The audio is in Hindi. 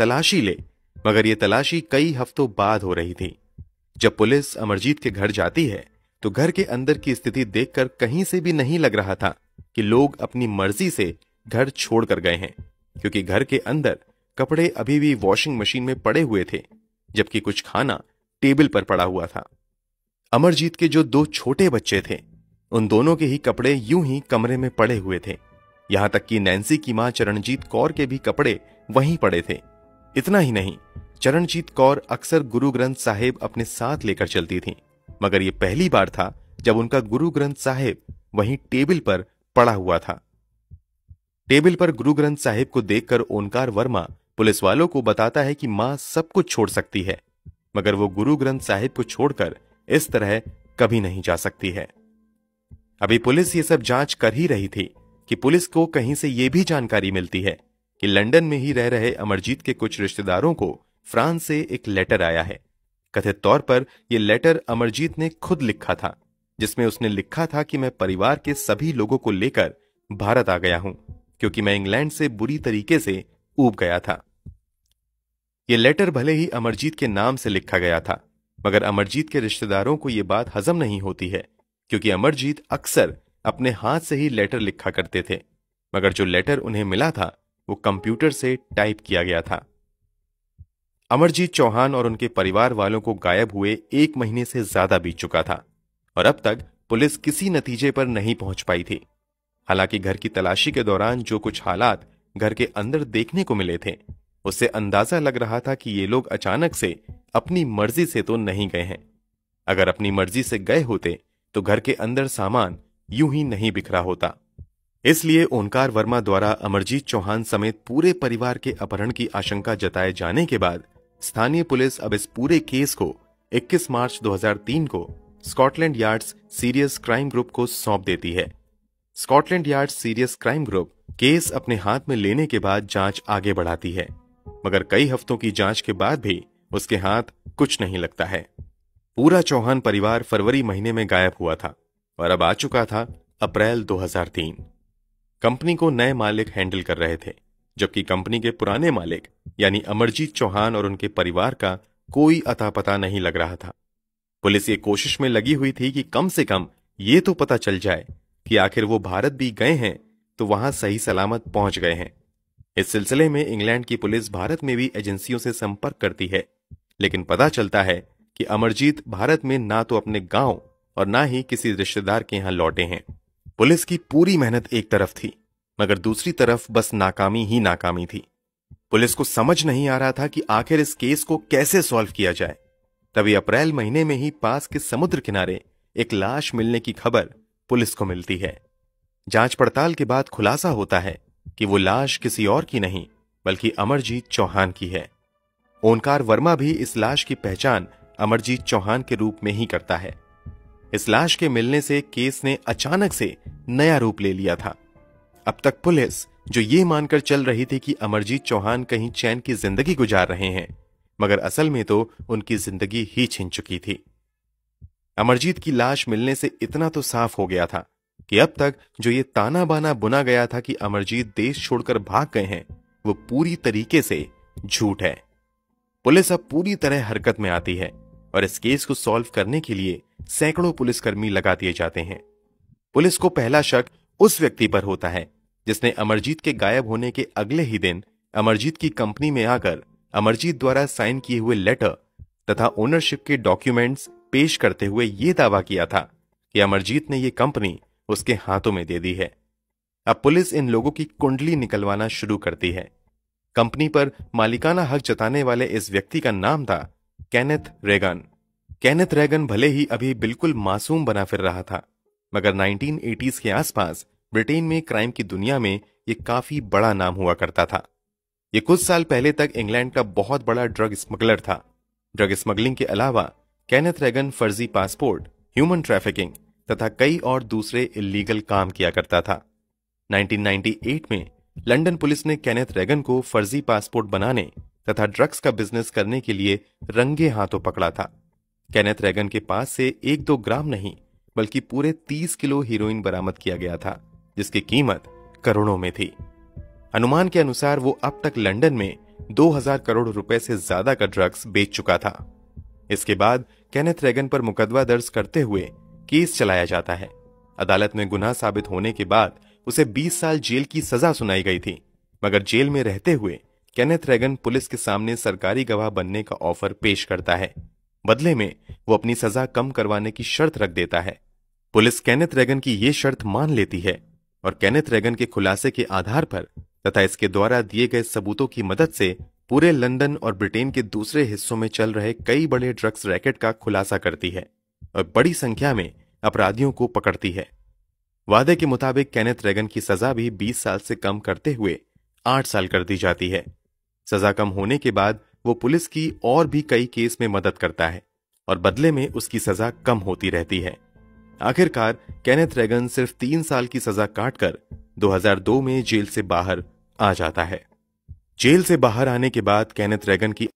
तलाशी ले मगर ये तलाशी कई हफ्तों बाद हो रही थी जब पुलिस अमरजीत के घर जाती है तो घर के अंदर की स्थिति देखकर कहीं से भी नहीं लग रहा था कि लोग अपनी मर्जी से घर छोड़कर गए हैं क्योंकि घर के अंदर कपड़े अभी भी वॉशिंग मशीन में पड़े हुए थे जबकि कुछ खाना टेबल पर पड़ा हुआ था अमरजीत के जो दो छोटे बच्चे थे उन दोनों के ही कपड़े यूं ही कमरे में पड़े हुए थे यहां तक कि नैन्सी की मां चरणजीत कौर के भी कपड़े वहीं पड़े थे इतना ही नहीं चरणजीत कौर अक्सर गुरु ग्रंथ साहिब अपने साथ लेकर चलती थी मगर यह पहली बार था जब उनका गुरु ग्रंथ साहेब वहीं टेबल पर पड़ा हुआ था टेबल पर गुरु ग्रंथ साहिब को देखकर ओंकार वर्मा पुलिस वालों को बताता है कि मां सब कुछ छोड़ सकती है मगर वो गुरु ग्रंथ साहिब को छोड़कर इस तरह कभी नहीं जा सकती है अभी पुलिस ये सब जांच कर ही रही थी कि पुलिस को कहीं से यह भी जानकारी मिलती है कि लंदन में ही रह रहे अमरजीत के कुछ रिश्तेदारों को फ्रांस से एक लेटर आया है कथित तौर पर यह लेटर अमरजीत ने खुद लिखा था जिसमें उसने लिखा था कि मैं परिवार के सभी लोगों को लेकर भारत आ गया हूं क्योंकि मैं इंग्लैंड से बुरी तरीके से ऊब गया था यह लेटर भले ही अमरजीत के नाम से लिखा गया था मगर अमरजीत के रिश्तेदारों को यह बात हजम नहीं होती है क्योंकि अमरजीत अक्सर अपने हाथ से ही लेटर लिखा करते थे मगर जो लेटर उन्हें मिला था वो कंप्यूटर से टाइप किया गया था अमरजीत चौहान और उनके परिवार वालों को गायब हुए एक महीने से ज्यादा बीत चुका था और अब तक पुलिस किसी नतीजे पर नहीं पहुंच पाई थी हालांकि घर की तलाशी के दौरान जो कुछ हालात घर के अंदर देखने को मिले थे उससे अंदाजा लग रहा था कि ये लोग अचानक से अपनी मर्जी से तो नहीं गए हैं अगर अपनी मर्जी से गए होते तो घर के अंदर सामान यूं ही नहीं बिखरा होता इसलिए ओंकार वर्मा द्वारा अमरजीत चौहान समेत पूरे परिवार के अपहरण की आशंका जताए जाने के बाद स्थानीय पुलिस अब इस पूरे केस को 21 मार्च 2003 को Scotland Yard's serious crime group को सौंप देती है Scotland Yard serious crime group case अपने हाथ में लेने के बाद जांच आगे बढ़ाती है मगर कई हफ्तों की जांच के बाद भी उसके हाथ कुछ नहीं लगता है पूरा चौहान परिवार फरवरी महीने में गायब हुआ था और अब आ चुका था अप्रैल 2003 कंपनी को नए मालिक हैंडल कर रहे थे जबकि कंपनी के पुराने मालिक यानी अमरजीत चौहान और उनके परिवार का कोई अता पता नहीं लग रहा था पुलिस ये कोशिश में लगी हुई थी कि कम से कम ये तो पता चल जाए कि आखिर वो भारत भी गए हैं तो वहां सही सलामत पहुंच गए हैं इस सिलसिले में इंग्लैंड की पुलिस भारत में भी एजेंसियों से संपर्क करती है लेकिन पता चलता है कि अमरजीत भारत में ना तो अपने गांव और ना ही किसी रिश्तेदार के यहां लौटे हैं पुलिस की पूरी मेहनत एक तरफ थी मगर दूसरी तरफ बस नाकामी ही नाकामी थी पुलिस को समझ नहीं आ रहा था कि आखिर इस केस को कैसे सॉल्व किया जाए तभी अप्रैल महीने में ही पास के समुद्र किनारे एक लाश मिलने की खबर पुलिस को मिलती है जांच पड़ताल के बाद खुलासा होता है कि वो लाश किसी और की नहीं बल्कि अमरजीत चौहान की है ओंकार वर्मा भी इस लाश की पहचान अमरजीत चौहान के रूप में ही करता है इस लाश के मिलने से केस ने अचानक से नया रूप ले लिया था अब तक पुलिस जो ये मानकर चल रही थी कि अमरजीत चौहान कहीं चैन की जिंदगी गुजार रहे हैं मगर असल में तो उनकी जिंदगी ही छिन चुकी थी अमरजीत की लाश मिलने से इतना तो साफ हो गया था कि अब तक जो ये ताना बाना बुना गया था कि अमरजीत देश छोड़कर भाग गए हैं वो पूरी तरीके से झूठ है पुलिस अब पूरी तरह हरकत में आती है और इस केस को सॉल्व करने के लिए सैकड़ों पुलिसकर्मी लगा दिए जाते हैं पुलिस को पहला शक उस व्यक्ति पर होता है जिसने अमरजीत के गायब होने के अगले ही दिन अमरजीत की कंपनी में आकर अमरजीत द्वारा साइन किए हुए लेटर तथा ओनरशिप के डॉक्यूमेंट्स पेश करते हुए यह दावा किया था कि अमरजीत ने यह कंपनी उसके हाथों में दे दी है अब पुलिस इन लोगों की कुंडली निकलवाना शुरू करती है कंपनी पर मालिकाना हक जताने वाले इस व्यक्ति का नाम था कैनेथ रेगन कैनेथ रेगन भले ही अभी बिल्कुल मासूम बना फिर रहा था मगर 1980s के आसपास ब्रिटेन में क्राइम की दुनिया में ये काफी बड़ा नाम हुआ करता था ये कुछ साल पहले तक इंग्लैंड का बहुत बड़ा ड्रग स्मगलर था ड्रग स्मगलिंग के अलावा कैनेथ रेगन फर्जी पासपोर्ट ह्यूमन ट्रैफिकिंग तथा कई और दूसरे इलीगल काम किया करता था 1998 में लंदन पुलिस ने कैनेथ रेगन को फर्जी पासपोर्ट बनाने तथा ड्रग्स का बिजनेस करने के लिए रंगे हाथों पकड़ा था कैनेथ रेगन के पास से एक दो ग्राम नहीं बल्कि पूरे तीस किलो हीरोइन बरामद किया गया था जिसकी कीमत करोड़ों में थी अनुमान के अनुसार वो अब तक लंदन में 2000 करोड़ रुपए से ज्यादा का ड्रग्स बेच चुका था इसके बाद कैनेथ रेगन पर मुकदमा दर्ज करते हुए केस चलाया जाता है अदालत में गुनाह साबित होने के बाद उसे 20 साल जेल की सजा सुनाई गई थी मगर जेल में रहते हुए कैनेथ रेगन पुलिस के सामने सरकारी गवाह बनने का ऑफर पेश करता है बदले में वो अपनी सजा कम करवाने की शर्त रख देता है पुलिस कैनेथ रेगन की यह शर्त मान लेती है और कैनेथ रेगन के खुलासे के आधार पर तथा इसके द्वारा दिए गए सबूतों की मदद से पूरे लंदन और ब्रिटेन के दूसरे हिस्सों में चल रहे कई बड़े ड्रग्स रैकेट का खुलासा करती है और बड़ी संख्या में अपराधियों को पकड़ती है वादे के मुताबिक कैनेथ रेगन की सजा भी 20 साल से कम करते हुए 8 साल कर दी जाती है सजा कम होने के बाद वो पुलिस की और भी कई केस में मदद करता है और बदले में उसकी सजा कम होती रहती है आखिरकार कैनेथ रेगन सिर्फ तीन साल की सजा काटकर 2002 में जेल से बाहर आ जाता है जेल से बाहर आने के बाद कैनेथ रेगन की